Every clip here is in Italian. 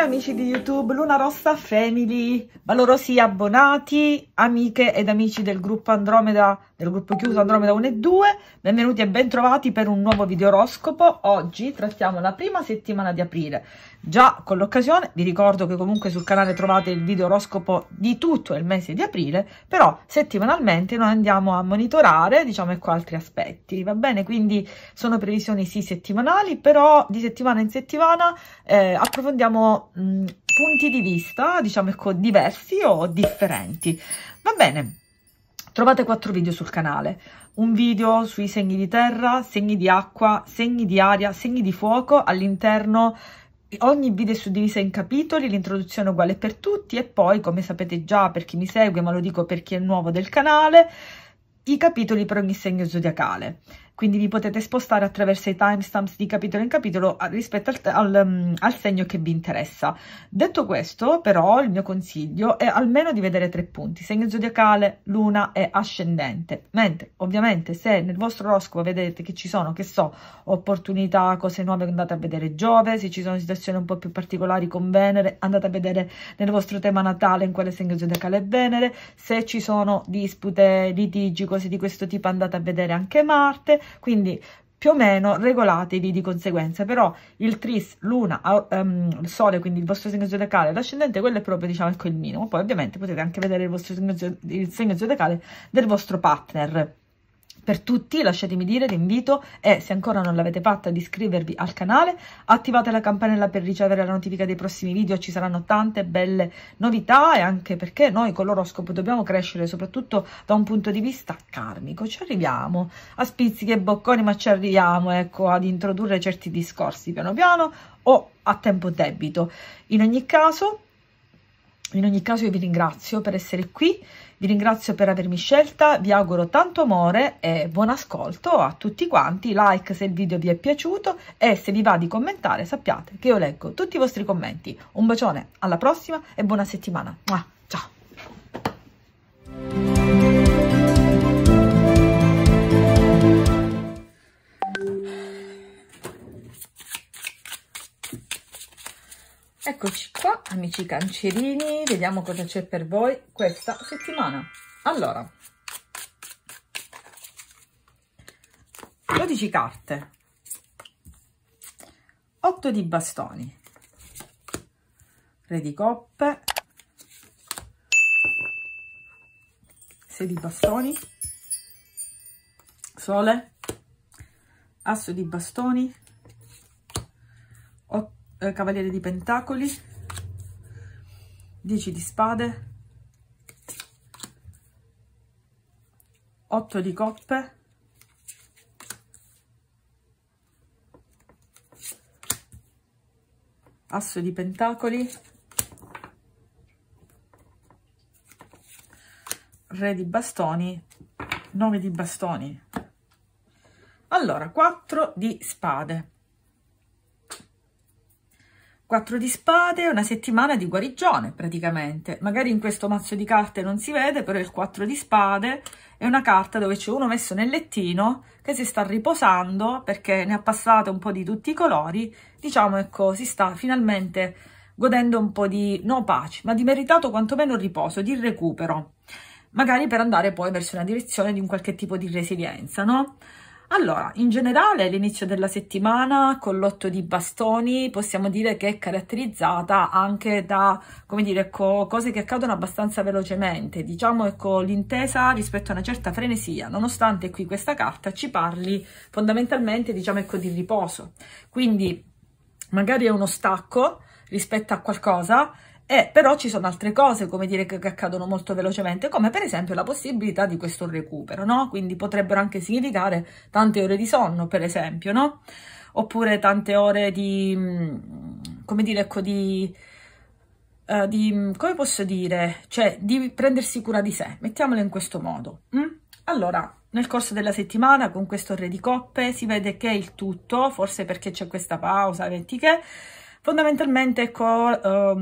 amici di YouTube, Luna Rossa Family, valorosi abbonati, amiche ed amici del gruppo Andromeda, del gruppo chiuso Andromeda 1 e 2, benvenuti e bentrovati per un nuovo video oroscopo. Oggi trattiamo la prima settimana di aprile. Già con l'occasione vi ricordo che comunque sul canale trovate il video oroscopo di tutto il mese di aprile, però settimanalmente noi andiamo a monitorare, diciamo, ecco altri aspetti, va bene? Quindi sono previsioni sì settimanali, però di settimana in settimana eh, approfondiamo mh, mm, punti di vista, diciamo, ecco, diversi o differenti. Va bene, trovate quattro video sul canale. Un video sui segni di terra, segni di acqua, segni di aria, segni di fuoco all'interno Ogni video è suddivisa in capitoli, l'introduzione è uguale per tutti e poi, come sapete già per chi mi segue, ma lo dico per chi è nuovo del canale, i capitoli per ogni segno zodiacale quindi vi potete spostare attraverso i timestamps di capitolo in capitolo rispetto al, al, mm, al segno che vi interessa. Detto questo, però, il mio consiglio è almeno di vedere tre punti, segno zodiacale, luna e ascendente, mentre ovviamente se nel vostro oroscopo vedete che ci sono, che so, opportunità, cose nuove, andate a vedere Giove, se ci sono situazioni un po' più particolari con Venere, andate a vedere nel vostro tema natale in quale segno zodiacale è Venere, se ci sono dispute, litigi, cose di questo tipo, andate a vedere anche Marte, quindi più o meno regolatevi di conseguenza, però il tris, luna, um, il sole, quindi il vostro segno zodiacale, l'ascendente, quello è proprio diciamo il minimo, poi ovviamente potete anche vedere il, vostro segno, il segno zodiacale del vostro partner. Per tutti lasciatemi dire l'invito è, se ancora non l'avete fatta, di iscrivervi al canale, attivate la campanella per ricevere la notifica dei prossimi video, ci saranno tante belle novità e anche perché noi con l'oroscopo dobbiamo crescere soprattutto da un punto di vista karmico, ci arriviamo a spizzichi e bocconi ma ci arriviamo ecco, ad introdurre certi discorsi piano piano o a tempo debito. In ogni caso, in ogni caso io vi ringrazio per essere qui vi ringrazio per avermi scelta, vi auguro tanto amore e buon ascolto a tutti quanti, like se il video vi è piaciuto e se vi va di commentare sappiate che io leggo tutti i vostri commenti. Un bacione, alla prossima e buona settimana. Ciao! Eccoci qua, amici cancerini, vediamo cosa c'è per voi questa settimana. Allora, 12 carte, 8 di bastoni, 3 di coppe, 6 di bastoni, sole, asso di bastoni, eh, cavaliere di pentacoli, 10 di spade, 8 di coppe, asso di pentacoli, re di bastoni, 9 di bastoni. Allora, 4 di spade. 4 di spade, una settimana di guarigione praticamente. Magari in questo mazzo di carte non si vede, però il 4 di spade è una carta dove c'è uno messo nel lettino che si sta riposando perché ne ha passate un po' di tutti i colori. Diciamo, ecco, si sta finalmente godendo un po' di, no pace, ma di meritato quantomeno riposo, di recupero. Magari per andare poi verso una direzione di un qualche tipo di resilienza, no? Allora, in generale l'inizio della settimana con l'otto di bastoni possiamo dire che è caratterizzata anche da, come dire, co cose che accadono abbastanza velocemente, diciamo ecco l'intesa rispetto a una certa frenesia, nonostante qui questa carta ci parli fondamentalmente, diciamo ecco, di riposo. Quindi magari è uno stacco rispetto a qualcosa, eh, però ci sono altre cose, come dire, che, che, accadono molto velocemente, come per esempio la possibilità di questo recupero, no? Quindi potrebbero anche significare tante ore di sonno, per esempio, no? Oppure tante ore di, mm, come dire, ecco, di, uh, di mm, come posso dire? Cioè, di prendersi cura di sé, mettiamolo in questo modo. Mm? Allora, nel corso della settimana con questo re di coppe si vede che il tutto, forse perché c'è questa pausa, metti che Fondamentalmente ecco,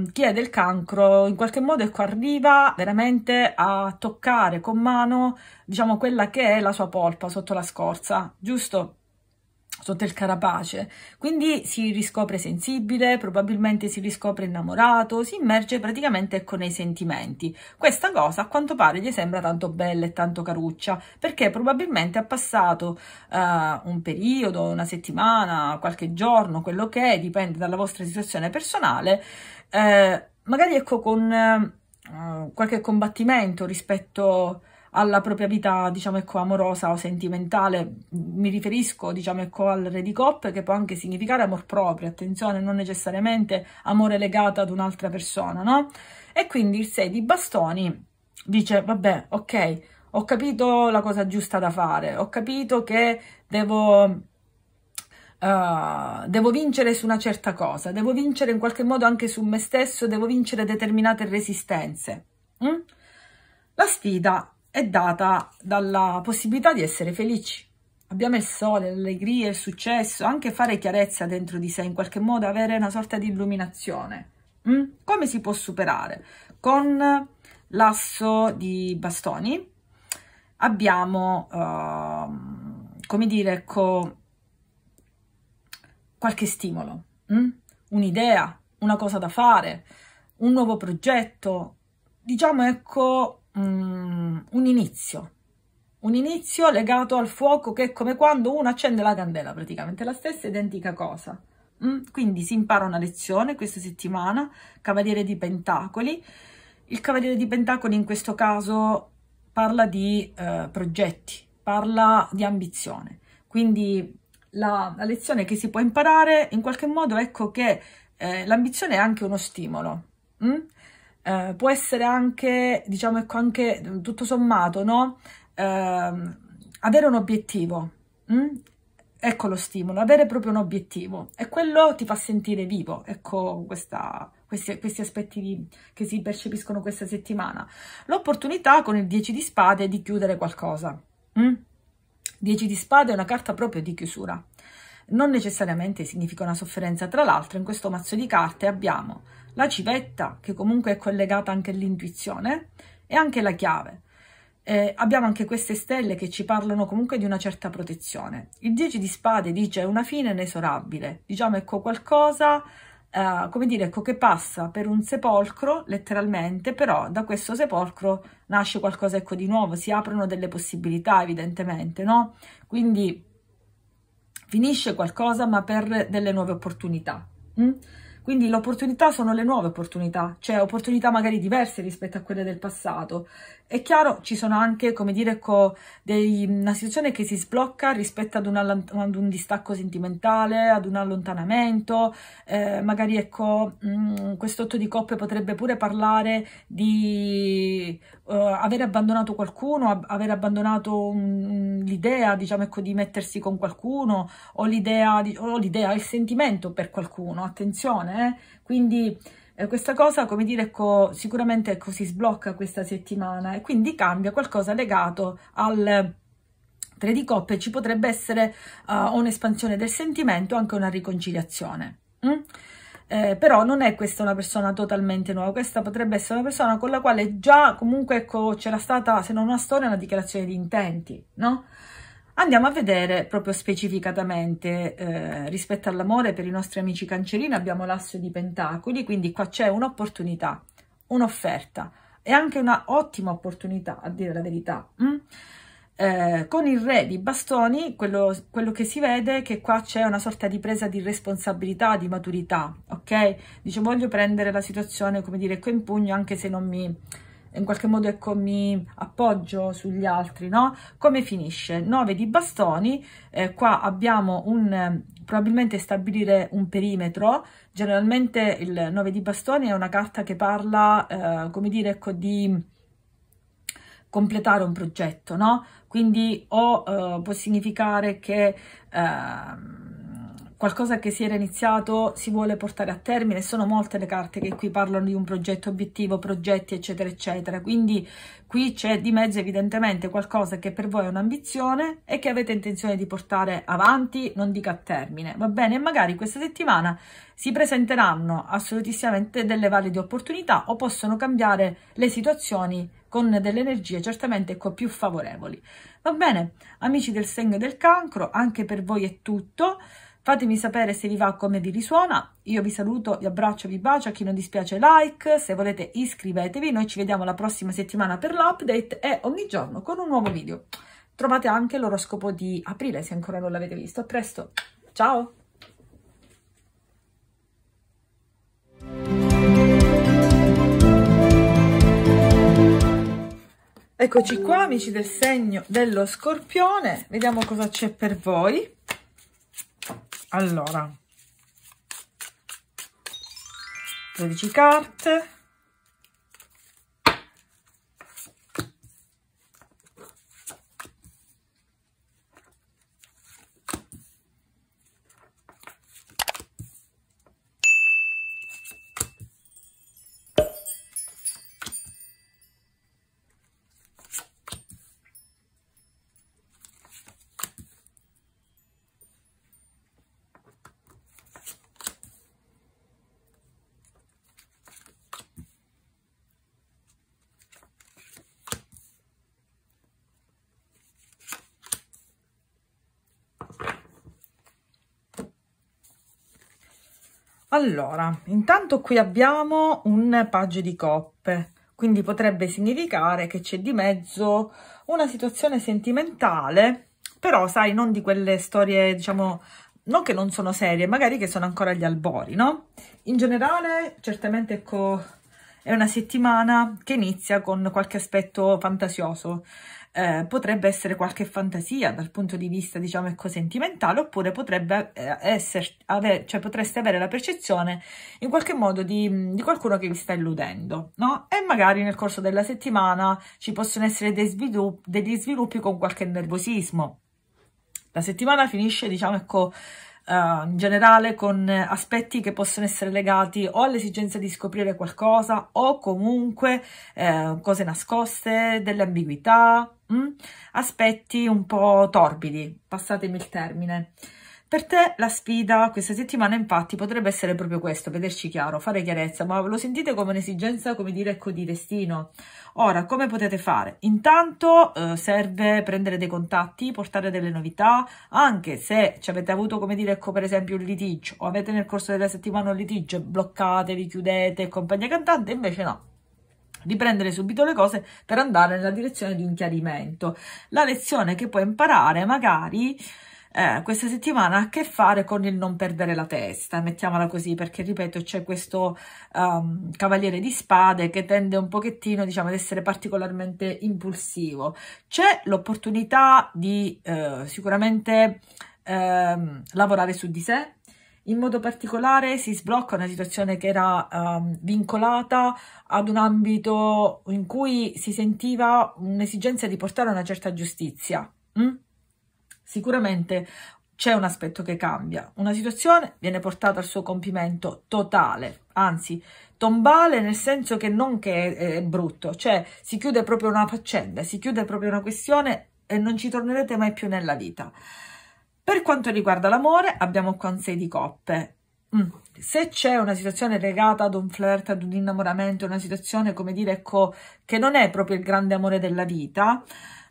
eh, chi è del cancro in qualche modo ecco, arriva veramente a toccare con mano diciamo quella che è la sua polpa sotto la scorza, giusto? basso del carapace, quindi si riscopre sensibile, probabilmente si riscopre innamorato, si immerge praticamente con i sentimenti. Questa cosa a quanto pare gli sembra tanto bella e tanto caruccia, perché probabilmente ha passato uh, un periodo, una settimana, qualche giorno, quello che è, dipende dalla vostra situazione personale, eh, magari ecco con uh, qualche combattimento rispetto a alla propria vita, diciamo, ecco, amorosa o sentimentale. Mi riferisco, diciamo, ecco, al re di coppe, che può anche significare amor proprio, attenzione, non necessariamente amore legato ad un'altra persona, no? E quindi il 6 di bastoni dice, vabbè, ok, ho capito la cosa giusta da fare, ho capito che devo... Uh, devo vincere su una certa cosa, devo vincere in qualche modo anche su me stesso, devo vincere determinate resistenze. Mm? La sfida è data dalla possibilità di essere felici. Abbiamo il sole, l'allegria, il successo, anche fare chiarezza dentro di sé, in qualche modo avere una sorta di illuminazione. Mm? Come si può superare? Con l'asso di bastoni abbiamo, uh, come dire, co qualche stimolo, mm? un'idea, una cosa da fare, un nuovo progetto. Diciamo, ecco, Mm, un inizio, un inizio legato al fuoco che è come quando uno accende la candela, praticamente la stessa identica cosa. Mm, quindi si impara una lezione questa settimana, Cavaliere di Pentacoli. Il Cavaliere di Pentacoli in questo caso parla di eh, progetti, parla di ambizione. Quindi la, la, lezione che si può imparare in qualche modo ecco che eh, l'ambizione è anche uno stimolo. Mm? Eh, può essere anche, diciamo, ecco, anche mm, tutto sommato, no? Eh, avere un obiettivo, mh? Mm? ecco lo stimolo, avere proprio un obiettivo e quello ti fa sentire vivo, ecco questa, questi, questi, aspetti di, che si percepiscono questa settimana. L'opportunità con il 10 di spade di chiudere qualcosa. Mm? 10 di spade è una carta proprio di chiusura. Non necessariamente significa una sofferenza, tra l'altro in questo mazzo di carte abbiamo la civetta, che comunque è collegata anche all'intuizione, e anche la chiave. Eh, abbiamo anche queste stelle che ci parlano comunque di una certa protezione. Il 10 di spade dice una fine inesorabile, diciamo ecco qualcosa, eh, come dire, ecco che passa per un sepolcro letteralmente, però da questo sepolcro nasce qualcosa ecco di nuovo, si aprono delle possibilità evidentemente, no? Quindi finisce qualcosa ma per delle nuove opportunità. Mm? Quindi l'opportunità sono le nuove opportunità, cioè opportunità magari diverse rispetto a quelle del passato. È chiaro, ci sono anche, come dire, dei, una situazione che si sblocca rispetto ad, una, ad un distacco sentimentale, ad un allontanamento, eh, magari ecco, mm, questo quest'otto di coppe potrebbe pure parlare di uh, eh, aver abbandonato qualcuno, ab aver abbandonato l'idea, diciamo ecco, di mettersi con qualcuno o l'idea, il sentimento per qualcuno, attenzione, eh eh? quindi eh, questa cosa, come dire, ecco, sicuramente ecco, si sblocca questa settimana e quindi cambia qualcosa legato al... 3 di coppe ci potrebbe essere uh, un'espansione del sentimento, anche una riconciliazione. Mm? Eh, però non è questa una persona totalmente nuova, questa potrebbe essere una persona con la quale già comunque ecco, c'era stata, se non una storia, una dichiarazione di intenti, no? Andiamo a vedere proprio specificatamente eh, rispetto all'amore per i nostri amici cancerini abbiamo l'asse di pentacoli, quindi qua c'è un'opportunità, un'offerta e anche una ottima opportunità a dire la verità. Mm? Eh, con il re di bastoni, quello, quello, che si vede è che qua c'è una sorta di presa di responsabilità, di maturità, ok? Dice voglio prendere la situazione, come dire, co in pugno anche se non mi in qualche modo ecco mi appoggio sugli altri no come finisce 9 di bastoni eh, qua abbiamo un ehm, probabilmente stabilire un perimetro generalmente il 9 di bastoni è una carta che parla eh, come dire ecco di completare un progetto no quindi o eh, può significare che ehm, qualcosa che si era iniziato si vuole portare a termine, sono molte le carte che qui parlano di un progetto obiettivo, progetti eccetera eccetera, quindi qui c'è di mezzo evidentemente qualcosa che per voi è un'ambizione e che avete intenzione di portare avanti, non dica a termine, va bene? E magari questa settimana si presenteranno assolutissimamente delle valide opportunità o possono cambiare le situazioni con delle energie certamente ecco, più favorevoli. Va bene, amici del segno del cancro, anche per voi è tutto. Fatemi sapere se vi va come vi risuona. Io vi saluto, vi abbraccio, vi bacio. A chi non dispiace like, se volete iscrivetevi. Noi ci vediamo la prossima settimana per l'update e ogni giorno con un nuovo video. Trovate anche l'oroscopo di aprile se ancora non l'avete visto. A presto, ciao! Eccoci qua, amici del segno dello scorpione, vediamo cosa c'è per voi allora 12 carte Allora, intanto qui abbiamo un paggio di coppe, quindi potrebbe significare che c'è di mezzo una situazione sentimentale, però sai, non di quelle storie, diciamo, non che non sono serie, magari che sono ancora agli albori, no? In generale, certamente ecco, è una settimana che inizia con qualche aspetto fantasioso, eh, potrebbe essere qualche fantasia dal punto di vista, diciamo, ecco, sentimentale, oppure potrebbe eh, essere, ave, cioè potreste avere la percezione in qualche modo di, di qualcuno che vi sta illudendo, no? E magari nel corso della settimana ci possono essere dei svilupp degli sviluppi con qualche nervosismo. La settimana finisce, diciamo, ecco, Uh, in generale con aspetti che possono essere legati o all'esigenza di scoprire qualcosa o comunque uh, cose nascoste, delle ambiguità, mh? Mm? aspetti un po' torbidi, passatemi il termine. Per te la sfida questa settimana infatti potrebbe essere proprio questo, vederci chiaro, fare chiarezza, ma lo sentite come un'esigenza, come dire, ecco di destino. Ora, come potete fare? Intanto eh, serve prendere dei contatti, portare delle novità, anche se ci avete avuto, come dire, ecco per esempio un litigio, o avete nel corso della settimana un litigio, bloccate, richiudete e compagnia cantante, invece no, di prendere subito le cose per andare nella direzione di un chiarimento. La lezione che puoi imparare magari eh, questa settimana ha a che fare con il non perdere la testa, mettiamola così, perché ripeto c'è questo um, cavaliere di spade che tende un pochettino diciamo ad essere particolarmente impulsivo. C'è l'opportunità di eh, sicuramente eh, lavorare su di sé, in modo particolare si sblocca una situazione che era um, vincolata ad un ambito in cui si sentiva un'esigenza di portare una certa giustizia. Mm? Sicuramente c'è un aspetto che cambia. Una situazione viene portata al suo compimento totale, anzi tombale nel senso che non che è, è brutto, cioè si chiude proprio una faccenda, si chiude proprio una questione e non ci tornerete mai più nella vita. Per quanto riguarda l'amore, abbiamo qua un 6 di coppe. Mm. Se c'è una situazione legata ad un flirt, ad un innamoramento, una situazione, come dire, ecco, che non è proprio il grande amore della vita,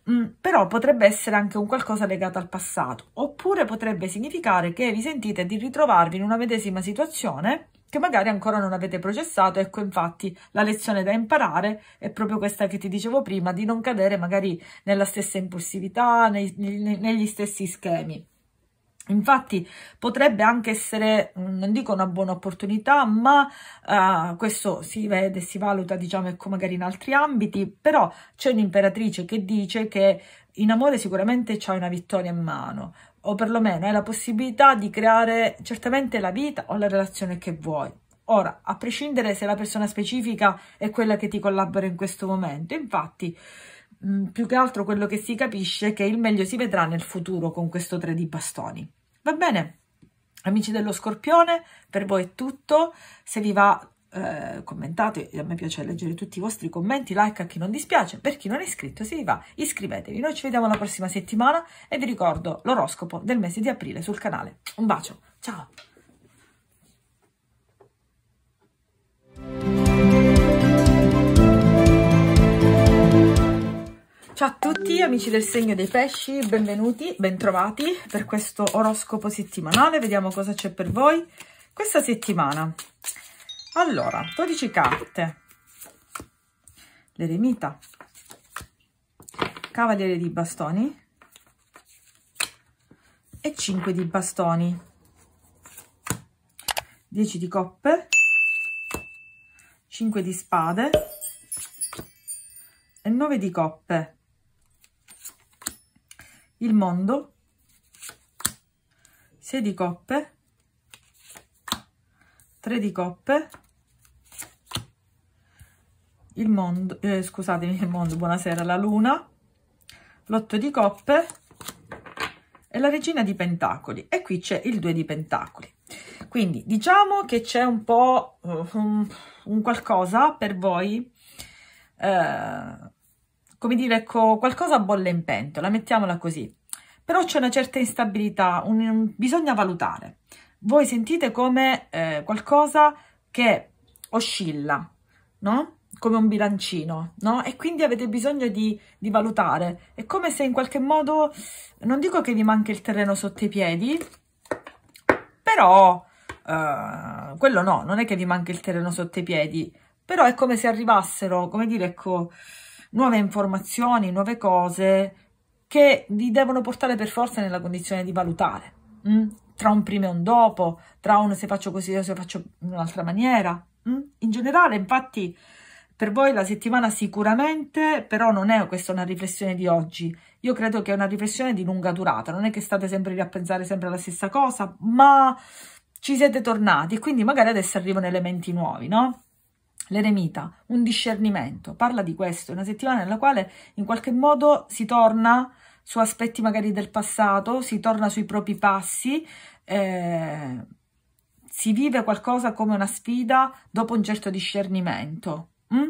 Mm, però potrebbe essere anche un qualcosa legato al passato, oppure potrebbe significare che vi sentite di ritrovarvi in una medesima situazione che magari ancora non avete processato. Ecco, infatti, la lezione da imparare è proprio questa che ti dicevo prima, di non cadere magari nella stessa impulsività, nei, nei, negli stessi schemi. Infatti potrebbe anche essere, mm, non dico una buona opportunità, ma uh, questo si vede, si valuta, diciamo, ecco magari in altri ambiti, però c'è un'imperatrice che dice che in amore sicuramente c'hai una vittoria in mano, o perlomeno hai la possibilità di creare certamente la vita o la relazione che vuoi. Ora, a prescindere se la persona specifica è quella che ti collabora in questo momento, infatti mm, più che altro quello che si capisce è che il meglio si vedrà nel futuro con questo 3 di bastoni. Va bene, amici dello scorpione, per voi è tutto. Se vi va, eh, commentate, a me piace leggere tutti i vostri commenti, like a chi non dispiace. Per chi non è iscritto, se vi va, iscrivetevi. Noi ci vediamo la prossima settimana e vi ricordo l'oroscopo del mese di aprile sul canale. Un bacio, ciao! Ciao a tutti amici del segno dei pesci, benvenuti, bentrovati per questo oroscopo settimanale, vediamo cosa c'è per voi questa settimana. Allora, 12 carte, l'eremita, cavaliere di bastoni e 5 di bastoni, 10 di coppe, 5 di spade e 9 di coppe il mondo 6 di coppe 3 di coppe il mondo eh, scusatemi il mondo buonasera la luna l'otto di coppe e la regina di pentacoli e qui c'è il 2 di pentacoli quindi diciamo che c'è un po' eh, un, un, qualcosa per voi eh, come dire, ecco, qualcosa bolle in pentola, mettiamola così. Però c'è una certa instabilità, un, un, bisogna valutare. Voi sentite come eh, qualcosa che oscilla, no? Come un bilancino, no? E quindi avete bisogno di, di valutare. È come se in qualche modo, non dico che vi manca il terreno sotto i piedi, però eh, quello no, non è che vi manca il terreno sotto i piedi, però è come se arrivassero, come dire, ecco nuove informazioni, nuove cose che vi devono portare per forza nella condizione di valutare, mh? Mm? tra un prima e un dopo, tra un se faccio così o se faccio in un'altra maniera. Mh? Mm? In generale, infatti, per voi la settimana sicuramente, però non è questa una riflessione di oggi. Io credo che è una riflessione di lunga durata, non è che state sempre lì a pensare sempre alla stessa cosa, ma ci siete tornati, quindi magari adesso arrivano elementi nuovi, no? L'eremita, un discernimento, parla di questo, una settimana nella quale in qualche modo si torna su aspetti magari del passato, si torna sui propri passi, eh, si vive qualcosa come una sfida dopo un certo discernimento. Mm?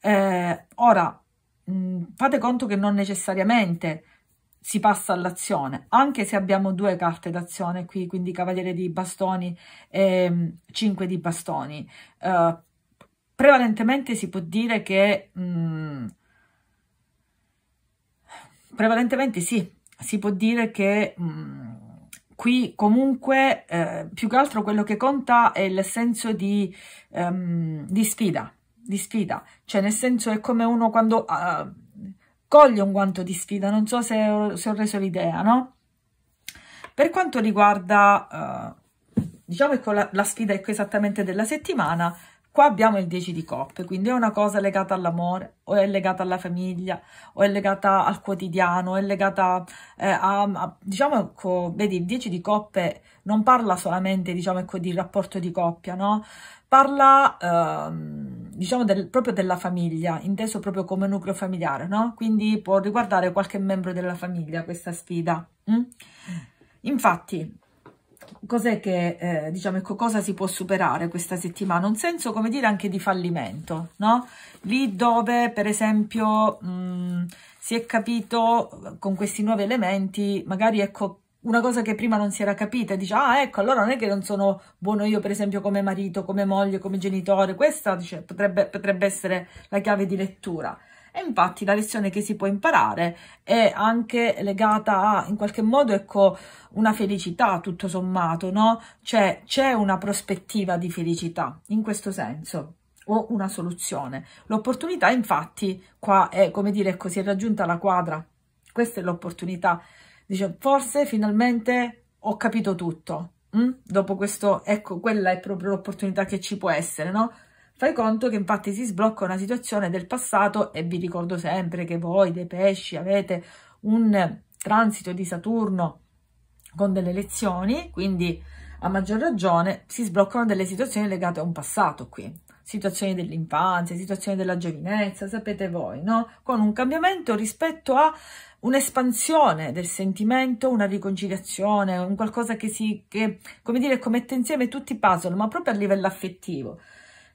Eh, ora, mh, mm, fate conto che non necessariamente si passa all'azione, anche se abbiamo due carte d'azione qui, quindi Cavaliere di Bastoni e 5 mm, di Bastoni. Uh, prevalentemente si può dire che... Mh, mm, prevalentemente sì, si può dire che... Mh, mm, qui comunque eh, più che altro quello che conta è il senso di, um, di sfida, di sfida, cioè nel senso è come uno quando uh, coglie un guanto di sfida, non so se ho, se ho reso l'idea, no? Per quanto riguarda, uh, diciamo, ecco la, la sfida ecco esattamente della settimana, Qua abbiamo il 10 di coppe, quindi è una cosa legata all'amore, o è legata alla famiglia, o è legata al quotidiano, o è legata eh, a, a, diciamo, ecco, vedi, il 10 di coppe non parla solamente, diciamo, ecco, di rapporto di coppia, no? Parla, eh, diciamo, del, proprio della famiglia, inteso proprio come nucleo familiare, no? Quindi può riguardare qualche membro della famiglia questa sfida. Mm? Infatti, cos'è che, eh, diciamo, ecco, cosa si può superare questa settimana? Un senso, come dire, anche di fallimento, no? Lì dove, per esempio, mh, mm, si è capito eh, con questi nuovi elementi, magari, ecco, una cosa che prima non si era capita, dice, ah, ecco, allora non è che non sono buono io, per esempio, come marito, come moglie, come genitore, questa dice, potrebbe, potrebbe essere la chiave di lettura. E infatti la lezione che si può imparare è anche legata a, in qualche modo, ecco, una felicità tutto sommato, no? Cioè c'è una prospettiva di felicità in questo senso o una soluzione. L'opportunità infatti qua è, come dire, ecco, si è raggiunta la quadra. Questa è l'opportunità. Dice, forse finalmente ho capito tutto. Mm? Dopo questo, ecco, quella è proprio l'opportunità che ci può essere, no? Fai conto che infatti si sblocca una situazione del passato e vi ricordo sempre che voi dei pesci avete un transito di Saturno con delle lezioni, quindi a maggior ragione si sbloccano delle situazioni legate a un passato qui, situazioni dell'infanzia, situazioni della giovinezza, sapete voi, no? Con un cambiamento rispetto a un'espansione del sentimento, una riconciliazione, un qualcosa che si, che, come dire, commette insieme tutti i puzzle, ma proprio a livello affettivo.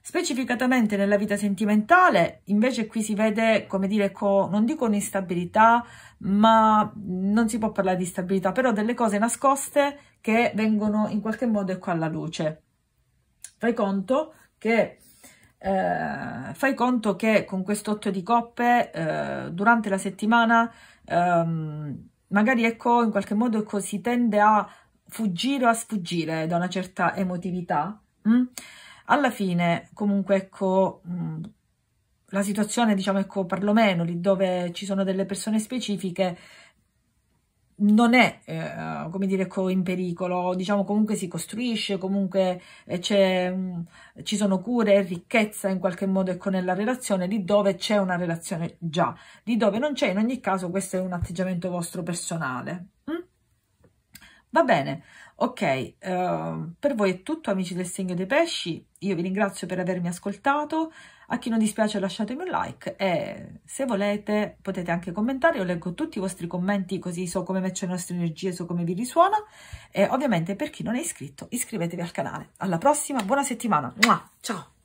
Specificatamente nella vita sentimentale, invece qui si vede, come dire, co, non dico un'instabilità, ma non si può parlare di stabilità, però delle cose nascoste che vengono in qualche modo ecco alla luce. Fai conto che eh, fai conto che con questo otto di coppe eh, durante la settimana ehm, magari ecco in qualche modo ecco, si tende a fuggire o a sfuggire da una certa emotività mh? Mm? Alla fine, comunque, ecco, mm, la situazione, diciamo, ecco, perlomeno lì dove ci sono delle persone specifiche, non è, eh, come dire, ecco, in pericolo, diciamo comunque si costruisce, comunque eh, c'è mm, ci sono cure e ricchezza in qualche modo ecco, nella relazione, lì dove c'è una relazione già, lì dove non c'è, in ogni caso questo è un atteggiamento vostro personale. Mm? Va bene, Ok, uh, per voi è tutto amici del segno dei pesci, io vi ringrazio per avermi ascoltato, a chi non dispiace lasciatemi un like e se volete potete anche commentare, io leggo tutti i vostri commenti così so come metto le nostre energie, so come vi risuona e ovviamente per chi non è iscritto iscrivetevi al canale. Alla prossima, buona settimana, Mua, ciao!